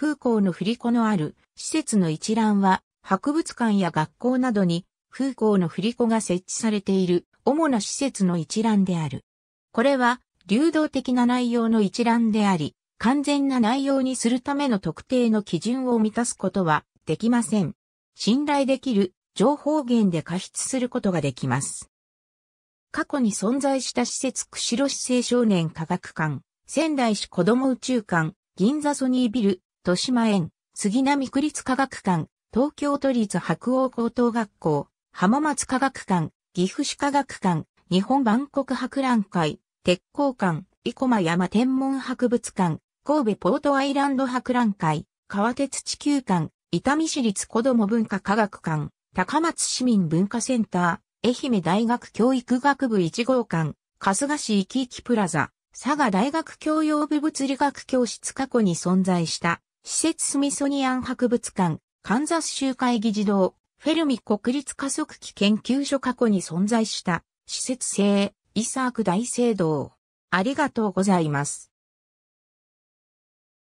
風光の振り子のある施設の一覧は、博物館や学校などに風光の振り子が設置されている主な施設の一覧である。これは流動的な内容の一覧であり、完全な内容にするための特定の基準を満たすことはできません。信頼できる情報源で過失することができます。過去に存在した施設釧路市青少年科学館、仙台市子ども宇宙館、銀座ソニービル、豊島園、杉並区立科学館、東京都立白王高等学校、浜松科学館、岐阜市科学館、日本万国博覧会、鉄工館、生駒山天文博物館、神戸ポートアイランド博覧会、川鉄地球館、伊丹市立子ども文化科学館、高松市民文化センター、愛媛大学教育学部1号館、春日市生き生きプラザ、佐賀大学教養部物理学教室過去に存在した施設スミソニアン博物館、カンザス州会議事堂、フェルミ国立加速器研究所過去に存在した、施設性、イサーク大聖堂。ありがとうございます。